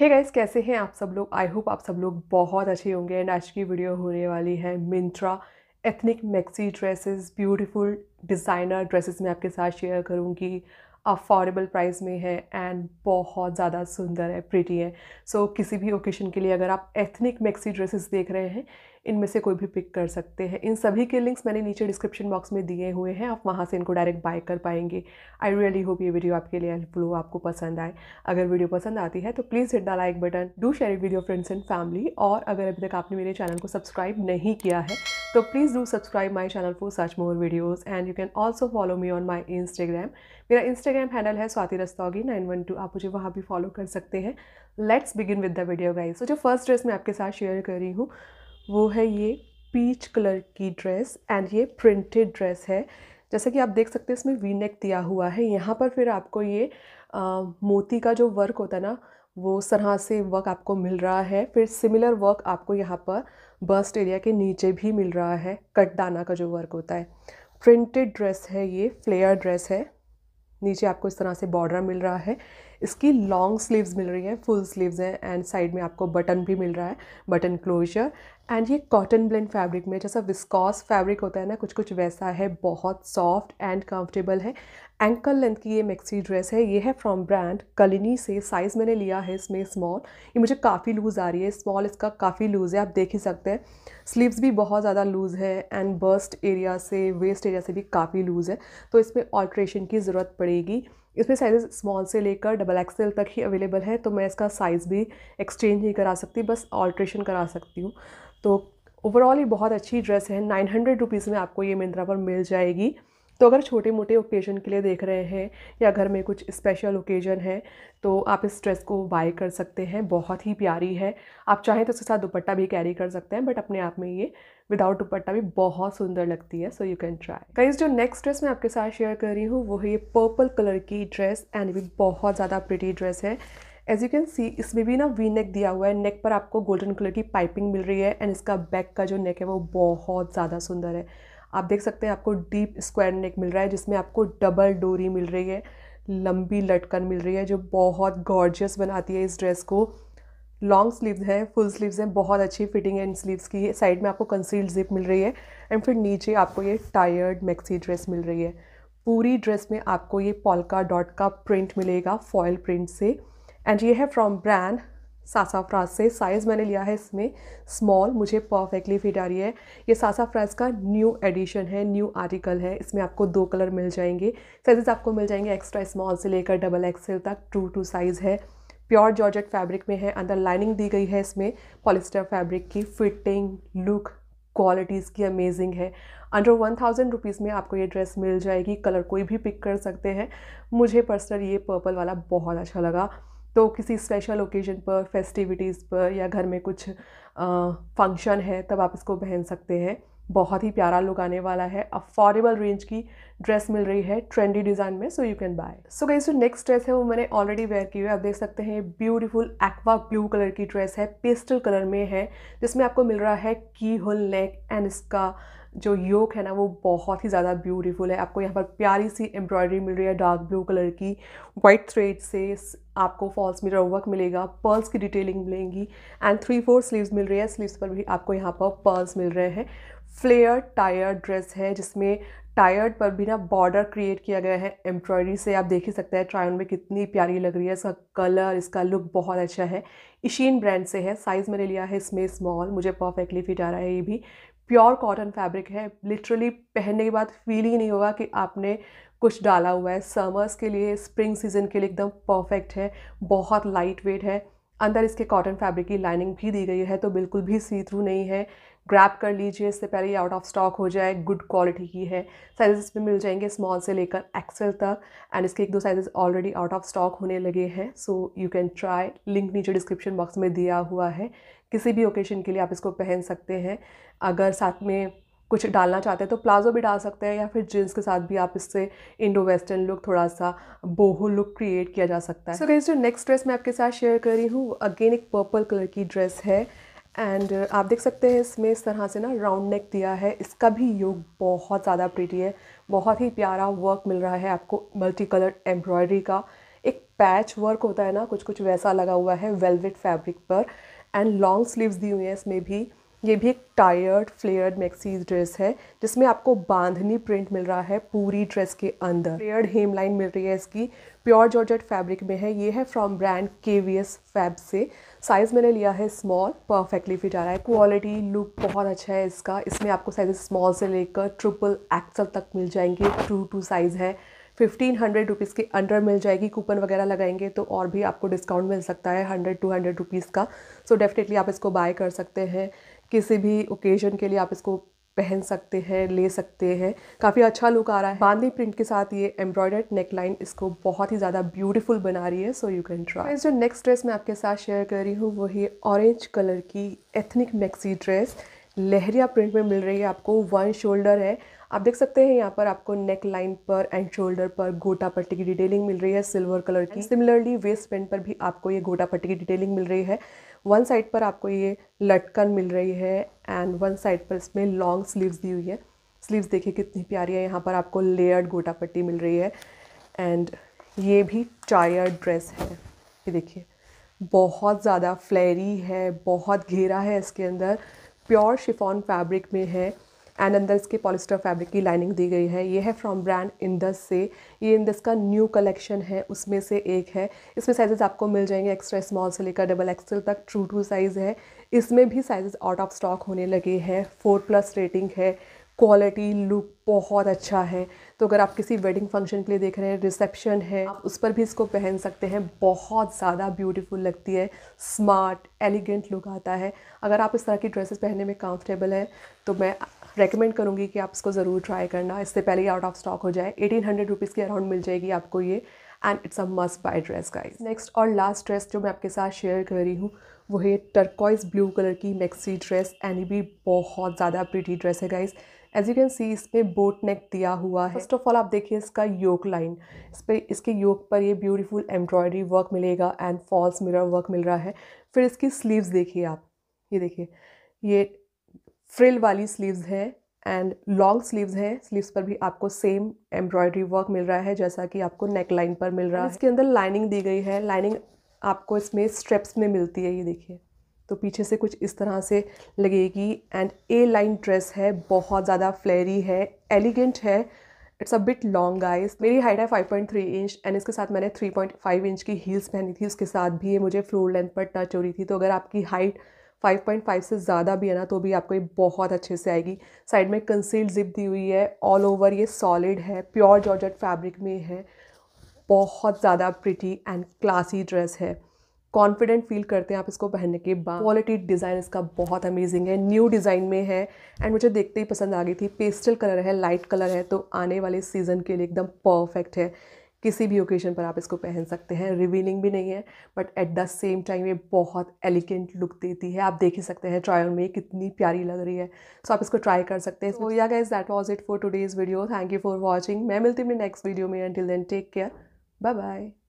हे hey guys कैसे हैं आप सब लोग आई होप आप सब लोग बहुत अच्छे होंगे एंड आज की वीडियो होने वाली है Myntra ethnic maxi dresses beautiful designer dresses मैं आपके साथ शेयर करूंगी अफोर्डेबल प्राइस में है एंड बहुत ज़्यादा सुंदर है प्रिटी है सो so, किसी भी ओकेशन के लिए अगर आप एथनिक मैक्सी ड्रेसेस देख रहे हैं इनमें से कोई भी पिक कर सकते हैं इन सभी के लिंक्स मैंने नीचे डिस्क्रिप्शन बॉक्स में दिए हुए हैं आप वहाँ से इनको डायरेक्ट बाय कर पाएंगे आई रियली होप ये वीडियो आपके लिए हेल्पफुल हो आपको पसंद आए अगर वीडियो पसंद आती है तो please hit the like button do share video friends and family और अगर अभी तक आपने मेरे चैनल को सब्सक्राइब नहीं किया है so please do subscribe my channel for such more videos and you can also follow me on my Instagram मेरा इंस्टाग्राम हैंडल है Swati Rastogi nine one two आप मुझे वहाँ भी फॉलो कर सकते हैं let's begin with the video guys so जो फर्स्ट ड्रेस मैं आपके साथ शेयर कर रही हूँ वो है ये पीच कलर की ड्रेस एंड ये प्रिंटेड ड्रेस है जैसा कि आप देख सकते हैं इसमें वी नेक दिया हुआ है यहाँ पर फिर आपको ये आ, मोती का जो वर्क होता है ना वो उस तरह से वर्क आपको मिल रहा है फिर सिमिलर वर्क आपको यहाँ पर बस्ट एरिया के नीचे भी मिल रहा है कट दाना का जो वर्क होता है प्रिंटेड ड्रेस है ये फ्लेयर ड्रेस है नीचे आपको इस तरह से बॉर्डर मिल रहा है इसकी लॉन्ग स्लीव्स मिल रही हैं फुल स्लीव्स हैं एंड साइड में आपको बटन भी मिल रहा है बटन क्लोजर एंड ये कॉटन ब्लेंड फैब्रिक में जैसा विस्कॉस फैब्रिक होता है ना कुछ कुछ वैसा है बहुत सॉफ्ट एंड कंफर्टेबल है एंकल लेंथ की ये मैक्सी ड्रेस है ये है फ्रॉम ब्रांड कलिनी से साइज़ मैंने लिया है इसमें स्मॉल ये मुझे काफ़ी लूज़ आ रही है स्मॉल इसका काफ़ी लूज़ है आप देख ही सकते हैं स्लीव्स भी बहुत ज़्यादा लूज़ है एंड बर्स्ट एरिया से वेस्ट एरिया से भी काफ़ी लूज़ है तो इसमें ऑल्ट्रेशन की ज़रूरत पड़ेगी इसमें साइज़ स्मॉल से लेकर डबल एक्सेल तक ही अवेलेबल है तो मैं इसका साइज़ भी एक्सचेंज नहीं करा सकती बस ऑल्ट्रेशन करा सकती हूँ तो ओवरऑल ये बहुत अच्छी ड्रेस है नाइन हंड्रेड रुपीज़ में आपको ये मिंत्रा पर मिल जाएगी तो अगर छोटे मोटे ओकेजन के लिए देख रहे हैं या घर में कुछ स्पेशल ओकेजन है तो आप इस ड्रेस को बाय कर सकते हैं बहुत ही प्यारी है आप चाहें तो उसके साथ दुपट्टा भी कैरी कर सकते हैं बट अपने आप में ये विदाउट दुपट्टा भी बहुत सुंदर लगती है so you can try guys जो नेक्स्ट ड्रेस मैं आपके साथ शेयर कर रही हूँ वो है ये पर्पल कलर की ड्रेस एंड भी बहुत ज़्यादा प्रिटी ड्रेस है एज यू कैन सी इसमें भी ना वी नेक दिया हुआ है नेक पर आपको गोल्डन कलर की पाइपिंग मिल रही है एंड इसका बैक का जो नेक है वो बहुत ज़्यादा सुंदर है आप देख सकते हैं आपको डीप स्क्वायर नेक मिल रहा है जिसमें आपको डबल डोरी मिल रही है लंबी लटकन मिल रही है जो बहुत गॉर्जियस बनाती है इस ड्रेस को लॉन्ग स्लीव्स हैं फुल स्लीव्स हैं बहुत अच्छी फिटिंग है इन स्लीव्स की साइड में आपको कंसील्ड जिप मिल रही है एंड फिर नीचे आपको ये टायर्ड मैक्सी ड्रेस मिल रही है पूरी ड्रेस में आपको ये पॉलका डॉट का प्रिंट मिलेगा फॉयल प्रिंट से एंड ये है फ्रॉम ब्रांड सासा से साइज़ मैंने लिया है इसमें स्मॉल मुझे परफेक्टली फिट आ रही है ये सासा का न्यू एडिशन है न्यू आर्टिकल है इसमें आपको दो कलर मिल जाएंगे साइजेस आपको मिल जाएंगे एक्स्ट्रा स्मॉल से लेकर डबल एक्सेल तक टू टू साइज़ है प्योर जॉर्जेट फैब्रिक में है अंदर लाइनिंग दी गई है इसमें पॉलिस्टर फैब्रिक की फिटिंग लुक क्वालिटीज़ की अमेजिंग है अंडर वन थाउजेंड रुपीज़ में आपको ये ड्रेस मिल जाएगी कलर कोई भी पिक कर सकते हैं मुझे पर्सनल ये पर्पल वाला बहुत अच्छा लगा तो किसी स्पेशल ओकेजन पर फेस्टिविटीज़ पर या घर में कुछ फंक्शन है तब आप इसको पहन सकते हैं बहुत ही प्यारा लुक आने वाला है अफोर्डेबल रेंज की ड्रेस मिल रही है ट्रेंडी डिज़ाइन में so you can buy so guys जो नेक्स्ट ड्रेस है वो मैंने ऑलरेडी वेयर की हुई है आप देख सकते हैं ब्यूटीफुल एक्वा ब्लू कलर की ड्रेस है पेस्टल कलर में है जिसमें आपको मिल रहा है की होल नेक एंड इसका जो योग है ना वो बहुत ही ज़्यादा ब्यूटीफुल है आपको यहाँ पर प्यारी सी एम्ब्रॉयडरी मिल रही है डार्क ब्लू कलर की वाइट थ्रेड से आपको फॉल्स मिरर वर्क मिलेगा पर्ल्स की डिटेलिंग मिलेंगी एंड थ्री फोर स्लीव्स मिल रही है स्लीव्स पर भी आपको यहाँ पर पर्ल्स मिल रहे हैं फ्लेयर टायर्ड ड्रेस है जिसमें टायर्ड पर भी ना बॉर्डर क्रिएट किया गया है एम्ब्रॉयडरी से आप देख ही सकते हैं ट्रायन में कितनी प्यारी लग रही है इसका कलर इसका लुक बहुत अच्छा है इशीन ब्रांड से है साइज़ मैंने लिया है इसमें स्मॉल मुझे परफेक्टली फिट आ रहा है ये भी प्योर कॉटन फैब्रिक है लिटरली पहनने के बाद फील ही नहीं होगा कि आपने कुछ डाला हुआ है समर्स के लिए स्प्रिंग सीजन के लिए एकदम परफेक्ट है बहुत लाइट वेट है अंदर इसके कॉटन फैब्रिक की लाइनिंग भी दी गई है तो बिल्कुल भी सी थ्रू नहीं है ग्रैप कर लीजिए इससे पहले आउट ऑफ स्टॉक हो जाए गुड क्वालिटी की है साइजेस इसमें मिल जाएंगे स्मॉल से लेकर एक्सेल तक एंड इसके एक दो sizes already out of stock होने लगे हैं so you can try link नीचे डिस्क्रिप्शन बॉक्स में दिया हुआ है किसी भी ओकेजन के लिए आप इसको पहन सकते हैं अगर साथ में कुछ डालना चाहते हैं तो प्लाज़ो भी डाल सकते हैं या फिर जीन्स के साथ भी आप इससे इंडो वेस्टर्न लुक थोड़ा सा बोहो लुक क्रिएट किया जा सकता है सो गैस जो नेक्स्ट ड्रेस मैं आपके साथ शेयर कर रही हूँ अगेन एक पर्पल कलर की ड्रेस है एंड आप देख सकते हैं इसमें इस तरह से ना राउंड नेक दिया है इसका भी योग बहुत ज़्यादा प्रीटी है बहुत ही प्यारा वर्क मिल रहा है आपको मल्टी कलर एम्ब्रॉयडरी का एक पैच वर्क होता है ना कुछ कुछ वैसा लगा हुआ है वेलवेट फैब्रिक पर एंड लॉन्ग स्लीव्स दी हुई हैं इसमें भी ये भी एक टायर्ड फ्लेयर्ड मैक्सी ड्रेस है जिसमें आपको बांधनी प्रिंट मिल रहा है पूरी ड्रेस के अंदर फ्लेयर्ड हेम लाइन मिल रही है इसकी प्योर जॉर्जेट फैब्रिक में है ये है from brand K V S Fab से साइज़ मैंने लिया है स्मॉल परफेक्टली फिट आ रहा है क्वालिटी लुक बहुत अच्छा है इसका इसमें आपको साइज स्मॉल से लेकर ट्रिपल एक्सल तक मिल जाएंगे टू टू साइज़ है फिफ्टीन हंड्रेड रुपीज़ के अंडर मिल जाएगी कूपन वगैरह लगाएंगे तो और भी आपको डिस्काउंट मिल सकता है हंड्रेड टू हंड्रेड रुपीज़ का सो so डेफिनेटली आप इसको बाय कर सकते हैं किसी भी ओकेजन के लिए आप इसको पहन सकते हैं ले सकते हैं काफ़ी अच्छा लुक आ रहा है बांदी प्रिंट के साथ ये एम्ब्रॉयडर्ड नेकलाइन इसको बहुत ही ज़्यादा ब्यूटीफुल बना रही है सो यू कैन ट्राई जो नेक्स्ट ड्रेस मैं आपके साथ शेयर कर रही हूँ वो है ऑरेंज कलर की ethnic maxi dress leheriya print में मिल रही है आपको वन शोल्डर है आप देख सकते हैं यहाँ पर आपको नेक लाइन पर एंड शोल्डर पर गोटा पट्टी की डिटेलिंग मिल रही है सिल्वर कलर की सिमिलरली वेस्ट पेंट पर भी आपको ये गोटा पट्टी की डिटेलिंग मिल रही है वन साइड पर आपको ये लटकन मिल रही है एंड वन साइड पर इसमें लॉन्ग स्लीव्स दी हुई है स्लीव्स देखिए कितनी प्यारी है यहाँ पर आपको लेयर्ड गोटा पट्टी मिल रही है एंड ये भी टायर ड्रेस है ये देखिए बहुत ज़्यादा फ्लैरी है बहुत घेरा है इसके अंदर प्योर शिफॉन फैब्रिक में है एंड अंदर इसके पॉलिस्टर फैब्रिक की लाइनिंग दी गई है ये है फ्रॉम ब्रांड इंदस से ये इंदस का न्यू कलेक्शन है उसमें से एक है इसमें साइजेस आपको मिल जाएंगे एक्स्ट्रा स्मॉल से लेकर डबल एक्सल तक ट्रू टू साइज़ है इसमें भी साइजेस आउट ऑफ स्टॉक होने लगे हैं फोर प्लस रेटिंग है क्वालिटी लुक बहुत अच्छा है तो अगर आप किसी वेडिंग फंक्शन के लिए देख रहे हैं रिसेप्शन है आप उस पर भी इसको पहन सकते हैं बहुत ज़्यादा ब्यूटीफुल लगती है स्मार्ट एलिगेंट लुक आता है अगर आप इस तरह की ड्रेसेस पहनने में कंफर्टेबल है तो मैं रेकमेंड करूँगी कि आप इसको ज़रूर ट्राई करना इससे पहले ही आउट ऑफ स्टॉक हो जाए एटीन हंड्रेड रुपीज़ के अराउंड मिल जाएगी आपको ये and it's a must buy dress guys next और लास्ट ड्रेस जो मैं आपके साथ शेयर कर रही हूँ वो है टर्कोइज़ ब्लू कलर की मैक्सी ड्रेस एंड भी बहुत ज़्यादा प्रिटी ड्रेस है guys as you can see पर बोट नेक दिया हुआ है फर्स्ट ऑफ ऑल आप देखिए इसका योक लाइन इस पर इसके योक पर ये ब्यूटीफुल एम्ब्रॉयडरी वर्क मिलेगा एंड फॉल्स मिरर वर्क मिल रहा है फिर इसकी स्लीव्स देखिए आप ये देखिए ये फ्रिल वाली स्लीव्स है एंड लॉन्ग स्लीव्स हैं स्लीव्स पर भी आपको सेम एम्ब्रॉयडरी वर्क मिल रहा है जैसा कि आपको नेक लाइन पर मिल रहा है इसके अंदर लाइनिंग दी गई है लाइनिंग आपको इसमें स्ट्रेप्स में मिलती है ये देखिए तो पीछे से कुछ इस तरह से लगेगी एंड ए लाइन ड्रेस है बहुत ज़्यादा फ्लेरी है एलिगेंट है it's a bit long guys मेरी हाइट है 5.3 इंच एंड इसके साथ मैंने 3.5 इंच की हील्स पहनी थी उसके साथ भी ये मुझे फ्लोर लेंथ पर टच हो रही थी तो अगर आपकी हाइट 5.5 से ज़्यादा भी है ना तो भी आपको ये बहुत अच्छे से आएगी साइड में कंसील्ड जिप दी हुई है ऑल ओवर ये सॉलिड है प्योर जॉर्जेट फैब्रिक में है बहुत ज़्यादा प्रिटी एंड क्लासी ड्रेस है कॉन्फिडेंट फील करते हैं आप इसको पहनने के बाद क्वालिटी डिज़ाइन इसका बहुत अमेजिंग है न्यू डिज़ाइन में है एंड मुझे देखते ही पसंद आ गई थी पेस्टल कलर है लाइट कलर है तो आने वाले सीज़न के लिए एकदम परफेक्ट है किसी भी ओकेजन पर आप इसको पहन सकते हैं रिवीलिंग भी नहीं है but at the same time ये बहुत एलिगेंट लुक देती है आप देख ही सकते हैं ट्रायल में कितनी प्यारी लग रही है सो so, आप इसको ट्राई कर सकते हैं so yeah guys that was it for today's video thank you for watching मैं मिलती हूँ नेक्स्ट वीडियो में till then take care bye bye